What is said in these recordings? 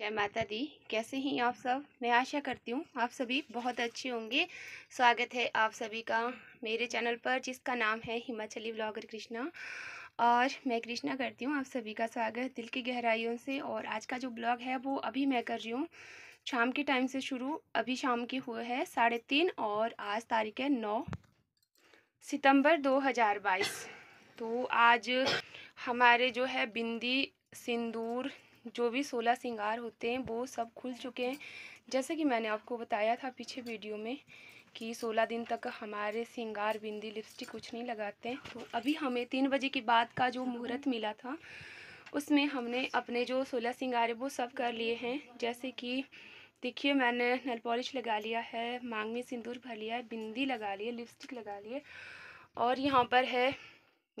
जय माता दी कैसे हैं आप सब मैं आशा करती हूँ आप सभी बहुत अच्छे होंगे स्वागत है आप सभी का मेरे चैनल पर जिसका नाम है हिमाचली ब्लॉगर कृष्णा और मैं कृष्णा करती हूँ आप सभी का स्वागत दिल की गहराइयों से और आज का जो ब्लॉग है वो अभी मैं कर रही हूँ शाम के टाइम से शुरू अभी शाम की हुए है साढ़े तीन और आज तारीख है नौ सितंबर दो हज़ार बाईस तो आज हमारे जो है बिंदी सिंदूर जो भी सोलह सिंगार होते हैं वो सब खुल चुके हैं जैसे कि मैंने आपको बताया था पीछे वीडियो में कि सोलह दिन तक हमारे सिंगार बिंदी लिपस्टिक कुछ नहीं लगाते तो अभी हमें तीन बजे के बाद का जो मुहूर्त मिला था उसमें हमने अपने जो सोलह सिंगार वो सब कर लिए हैं जैसे कि देखिए मैंने नल पॉलिश लगा लिया है मांग में सिंदूर भर लिया है बिंदी लगा लिए लिपस्टिक लगा लिए और यहाँ पर है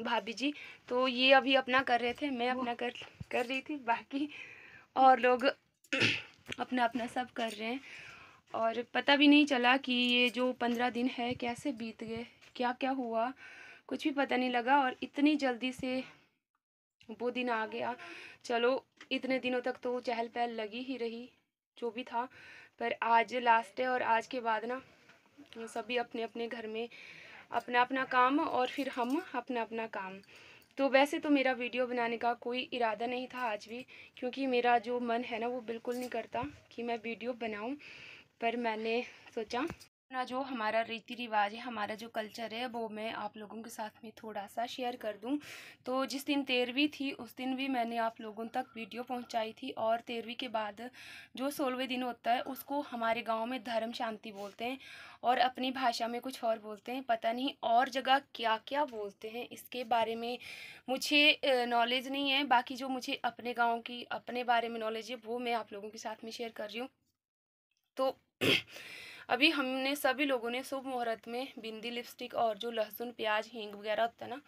भाभी जी तो ये अभी अपना कर रहे थे मैं अपना कर कर रही थी बाकी और लोग अपना अपना सब कर रहे हैं और पता भी नहीं चला कि ये जो पंद्रह दिन है कैसे बीत गए क्या क्या हुआ कुछ भी पता नहीं लगा और इतनी जल्दी से वो दिन आ गया चलो इतने दिनों तक तो चहल पहल लगी ही रही जो भी था पर आज लास्ट है और आज के बाद ना सभी अपने अपने घर में अपना अपना काम और फिर हम अपना अपना काम तो वैसे तो मेरा वीडियो बनाने का कोई इरादा नहीं था आज भी क्योंकि मेरा जो मन है ना वो बिल्कुल नहीं करता कि मैं वीडियो बनाऊं पर मैंने सोचा अपना जो हमारा रीति रिवाज है हमारा जो कल्चर है वो मैं आप लोगों के साथ में थोड़ा सा शेयर कर दूं तो जिस दिन तेरहवीं थी उस दिन भी मैंने आप लोगों तक वीडियो पहुंचाई थी और तेरहवीं के बाद जो सोलहवें दिन होता है उसको हमारे गांव में धर्म शांति बोलते हैं और अपनी भाषा में कुछ और बोलते हैं पता नहीं और जगह क्या क्या बोलते हैं इसके बारे में मुझे नॉलेज नहीं है बाकी जो मुझे अपने गाँव की अपने बारे में नॉलेज है वो मैं आप लोगों के साथ में शेयर कर रही हूँ तो अभी हमने सभी लोगों ने शुभ मुहूर्त में बिंदी लिपस्टिक और जो लहसुन प्याज हींग वगैरह होता है ना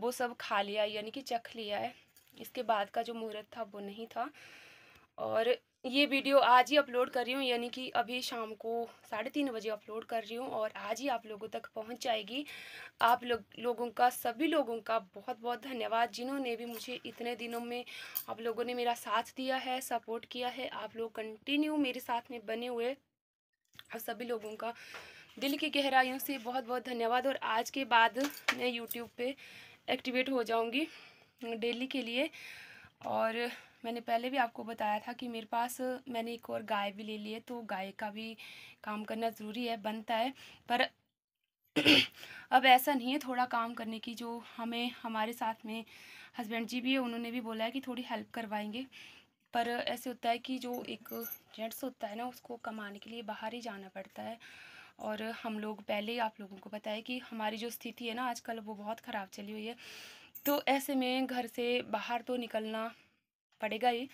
वो सब खा लिया यानी कि चख लिया है इसके बाद का जो मुहूर्त था वो नहीं था और ये वीडियो आज ही अपलोड कर रही हूँ यानी कि अभी शाम को साढ़े तीन बजे अपलोड कर रही हूँ और आज ही आप लोगों तक पहुँच जाएगी आप लोग लोगों का सभी लोगों का बहुत बहुत धन्यवाद जिन्होंने भी मुझे इतने दिनों में आप लोगों ने मेरा साथ दिया है सपोर्ट किया है आप लोग कंटिन्यू मेरे साथ में बने हुए आप सभी लोगों का दिल की गहराइयों से बहुत बहुत धन्यवाद और आज के बाद मैं यूट्यूब पे एक्टिवेट हो जाऊँगी डेली के लिए और मैंने पहले भी आपको बताया था कि मेरे पास मैंने एक और गाय भी ले ली है तो गाय का भी काम करना ज़रूरी है बनता है पर अब ऐसा नहीं है थोड़ा काम करने की जो हमें हमारे साथ में हस्बैंड जी भी है उन्होंने भी बोला है कि थोड़ी हेल्प करवाएंगे पर ऐसे होता है कि जो एक जेंट्स होता है ना उसको कमाने के लिए बाहर ही जाना पड़ता है और हम लोग पहले ही आप लोगों को पता है कि हमारी जो स्थिति है ना आजकल वो बहुत ख़राब चली हुई है तो ऐसे में घर से बाहर तो निकलना पड़ेगा ही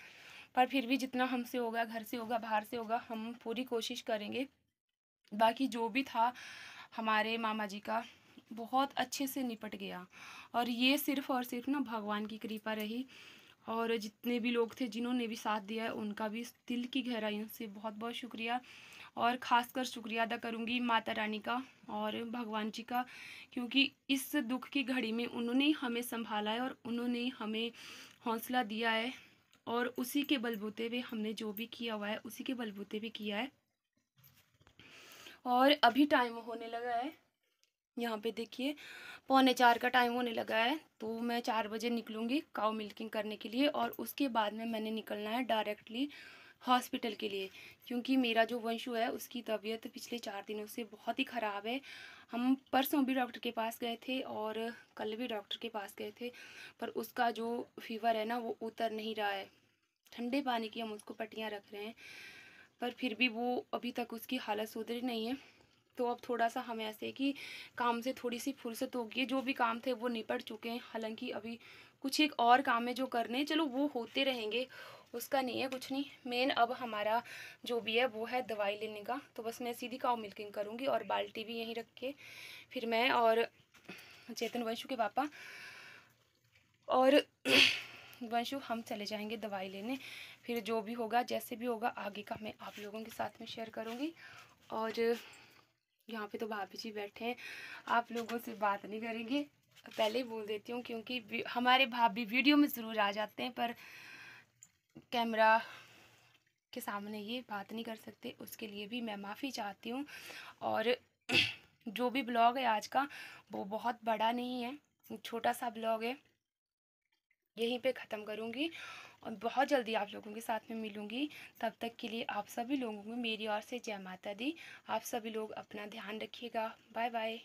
पर फिर भी जितना हमसे होगा घर से होगा बाहर से होगा हम पूरी कोशिश करेंगे बाकी जो भी था हमारे मामा जी का बहुत अच्छे से निपट गया और ये सिर्फ़ और सिर्फ ना भगवान की कृपा रही और जितने भी लोग थे जिन्होंने भी साथ दिया है उनका भी दिल की गहराइयों से बहुत बहुत शुक्रिया और ख़ासकर शुक्रिया अदा करूँगी माता रानी का और भगवान जी का क्योंकि इस दुख की घड़ी में उन्होंने हमें संभाला है और उन्होंने हमें हौसला दिया है और उसी के बलबूते पे हमने जो भी किया हुआ है उसी के बलबूते पे किया है और अभी टाइम होने लगा है यहाँ पे देखिए पौने चार का टाइम होने लगा है तो मैं चार बजे निकलूँगी काउ मिल्किंग करने के लिए और उसके बाद में मैंने निकलना है डायरेक्टली हॉस्पिटल के लिए क्योंकि मेरा जो वंशु है उसकी तबीयत पिछले चार दिनों से बहुत ही ख़राब है हम परसों भी डॉक्टर के पास गए थे और कल भी डॉक्टर के पास गए थे पर उसका जो फीवर है ना वो उतर नहीं रहा है ठंडे पानी की हम उसको पट्टियाँ रख रहे हैं पर फिर भी वो अभी तक उसकी हालत सुधरी नहीं है तो अब थोड़ा सा हम ऐसे कि काम से थोड़ी सी फुर्सत होगी जो भी काम थे वो निपट चुके हैं हालांकि अभी कुछ एक और काम है जो करने चलो वो होते रहेंगे उसका नहीं है कुछ नहीं मेन अब हमारा जो भी है वो है दवाई लेने का तो बस मैं सीधी काउ मिल्किंग करूँगी और बाल्टी भी यहीं रख के फिर मैं और चेतन वंशु के पापा और वंशु हम चले जाएंगे दवाई लेने फिर जो भी होगा जैसे भी होगा आगे का मैं आप लोगों के साथ में शेयर करूँगी और यहाँ पे तो भाभी जी बैठे हैं आप लोगों से बात नहीं करेंगे पहले ही बोल देती हूँ क्योंकि हमारे भाभी वीडियो में ज़रूर आ जाते हैं पर कैमरा के सामने ये बात नहीं कर सकते उसके लिए भी मैं माफ़ी चाहती हूँ और जो भी ब्लॉग है आज का वो बहुत बड़ा नहीं है छोटा सा ब्लॉग है यहीं पे ख़त्म करूँगी और बहुत जल्दी आप लोगों के साथ में मिलूँगी तब तक के लिए आप सभी लोगों को मेरी ओर से जय माता दी आप सभी लोग अपना ध्यान रखिएगा बाय बाय